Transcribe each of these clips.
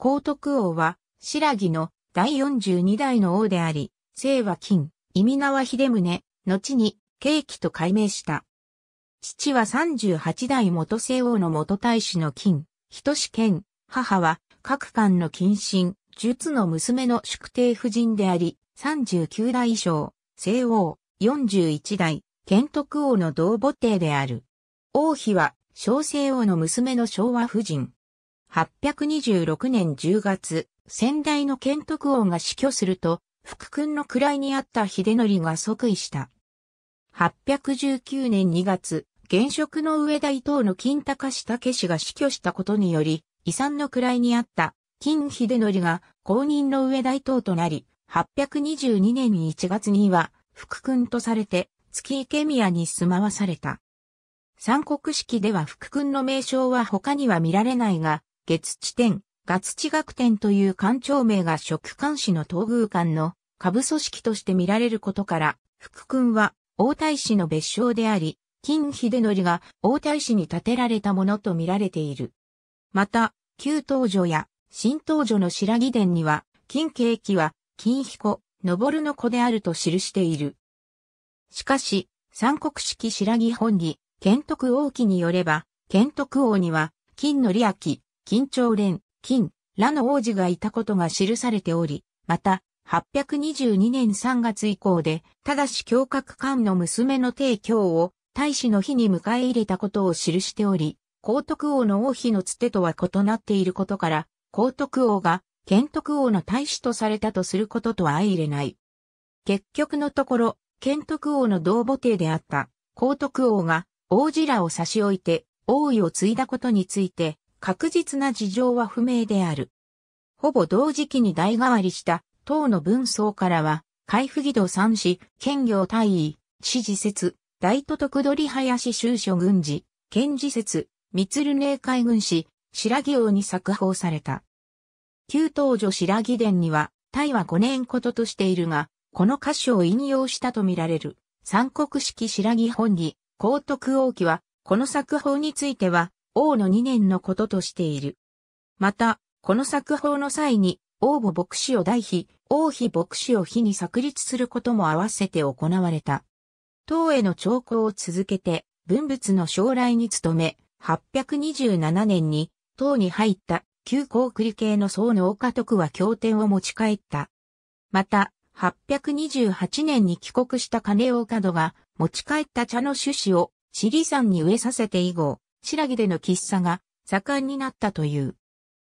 高徳王は、白木の第42代の王であり、姓は金、意味名は秀宗、後に、慶喜と改名した。父は38代元聖王の元大使の金、人志健、母は、各官の近親、術の娘の宿帝夫人であり、39代以上、聖王、41代、賢徳王の同母帝である。王妃は、小聖王の娘の昭和夫人。826年10月、先代の建徳王が死去すると、福君の位にあった秀則が即位した。819年2月、現職の上田伊藤の金高下武氏が死去したことにより、遺産の位にあった金秀則が公認の上田伊藤となり、822年1月には、福君とされて、月池宮に住まわされた。三国式では福君の名称は他には見られないが、月地点、月地学点という官庁名が職官士の東宮間の下部組織として見られることから、福君は王太子の別称であり、金秀則が王太子に建てられたものと見られている。また、旧東女や新東女の白木殿には、金景気は金彦、昇の子であると記している。しかし、三国式白木本義、建徳王記によれば、建徳王には、金の利明、金朝連、金、羅の王子がいたことが記されており、また、822年3月以降で、ただし教閣官の娘の帝京を大使の日に迎え入れたことを記しており、皇徳王の王妃のつてとは異なっていることから、皇徳王が建徳王の大使とされたとすることとは相入れない。結局のところ、建徳王の同母帝であった、皇徳王が王子らを差し置いて王位を継いだことについて、確実な事情は不明である。ほぼ同時期に代替わりした党の文章からは、海部義堂三氏、兼業大尉、支持説、大都督取林州所軍事、県事説、密流寧海軍士、白木王に作法された。旧東女白木殿には、大は五年こととしているが、この歌詞を引用したとみられる、三国式白木本に、高徳王記は、この作法については、王の2年のこととしている。また、この作法の際に、王母牧師を代妃、王妃牧師を妃に作立することも合わせて行われた。唐への兆候を続けて、文物の将来に努め、827年に、唐に入った旧高栗系の僧の岡徳は経典を持ち帰った。また、828年に帰国した金岡戸が持ち帰った茶の種子を、チリ山に植えさせて以後、白木での喫茶が盛んになったという。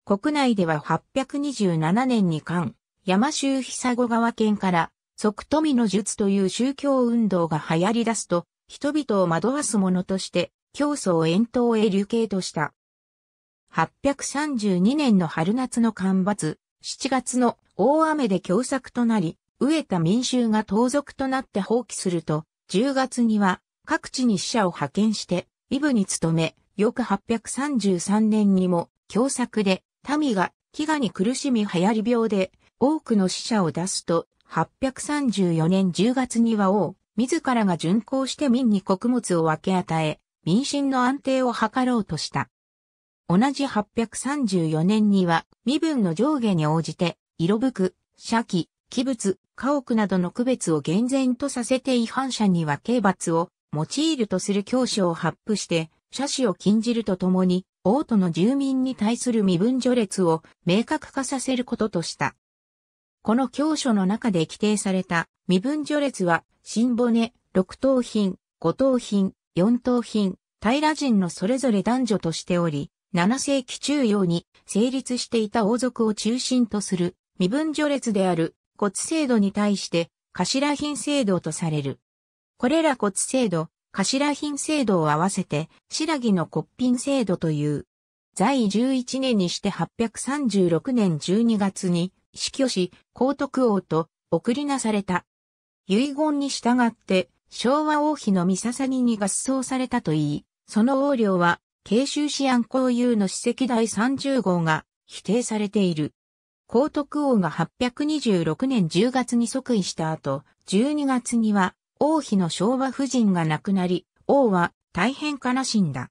国内では827年に関、山州久子川県から即富の術という宗教運動が流行り出すと、人々を惑わすものとして、教祖を遠投へ流刑とした。832年の春夏の干ばつ、7月の大雨で凶作となり、飢えた民衆が盗賊となって放棄すると、10月には各地に死者を派遣してイブに勤め、翌833年にも、共作で、民が飢餓に苦しみ流行り病で、多くの死者を出すと、834年10月には王、自らが巡行して民に穀物を分け与え、民心の安定を図ろうとした。同じ834年には、身分の上下に応じて、色吹く、社記、器物、家屋などの区別を厳然とさせて違反者には刑罰を用いるとする教書を発布して、社死を禁じるとともに、王都の住民に対する身分序列を明確化させることとした。この教書の中で規定された身分序列は、新骨、六等品、五等品、四等品、平人のそれぞれ男女としており、七世紀中央に成立していた王族を中心とする身分序列である骨制度に対して頭品制度とされる。これら骨制度、頭品制度を合わせて、白木の骨品制度という。在11年にして836年12月に、死去し、皇徳王と送りなされた。遺言に従って、昭和王妃の三笹にに合葬されたといい、その王領は、慶州市安公有の史跡第30号が否定されている。皇徳王が826年10月に即位した後、12月には王妃の昭和夫人が亡くなり、王は大変悲しんだ。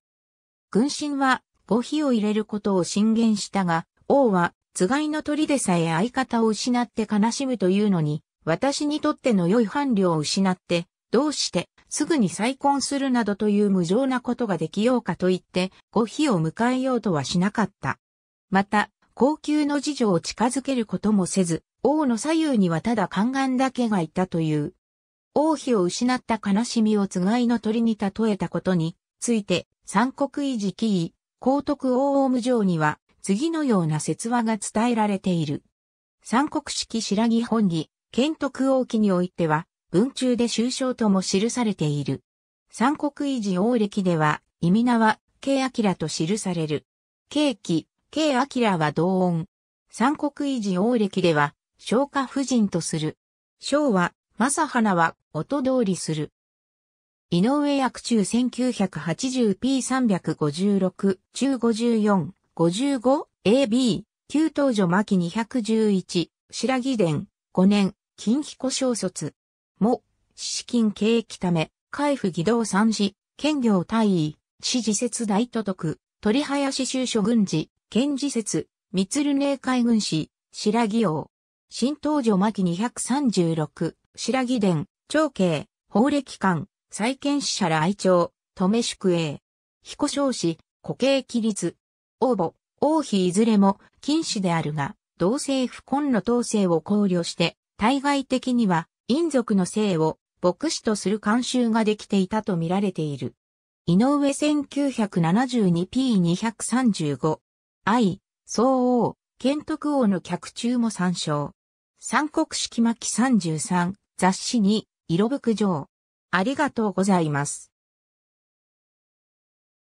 軍神はご妃を入れることを進言したが、王は、つがいの鳥でさえ相方を失って悲しむというのに、私にとっての良い伴侶を失って、どうしてすぐに再婚するなどという無情なことができようかと言って、ご妃を迎えようとはしなかった。また、高級の次女を近づけることもせず、王の左右にはただ宦官だけがいたという、王妃を失った悲しみをつがいの鳥に例えたことについて、三国維持記位、皇徳王王無常には、次のような説話が伝えられている。三国式白木本義、建徳王記においては、文中で終章とも記されている。三国維持王歴では、意味名は、慶明と記される。慶紀、慶明は同音。三国維持王歴では、昇華夫人とする。昭は、正花は音通りする。井上役中 1980p356、中54、55、AB、旧東女巻211、白木伝、5年、近彦小卒。も、資金景気ため、海府義堂三次、兼業大尉、支持説大都督、鳥林州所軍事、県事説、三鶴寧海軍士、白木王。新東女巻236、白木殿、長慶、法歴館、再建使者長、止留宿営。彦少子、固形規律。応募、王妃いずれも、禁止であるが、同性不婚の統制を考慮して、対外的には、陰族の姓を、牧師とする慣習ができていたと見られている。井上 1972p235。愛、総王、賢徳王の客中も参照。三国式巻33、雑誌に色伏上。ありがとうございます。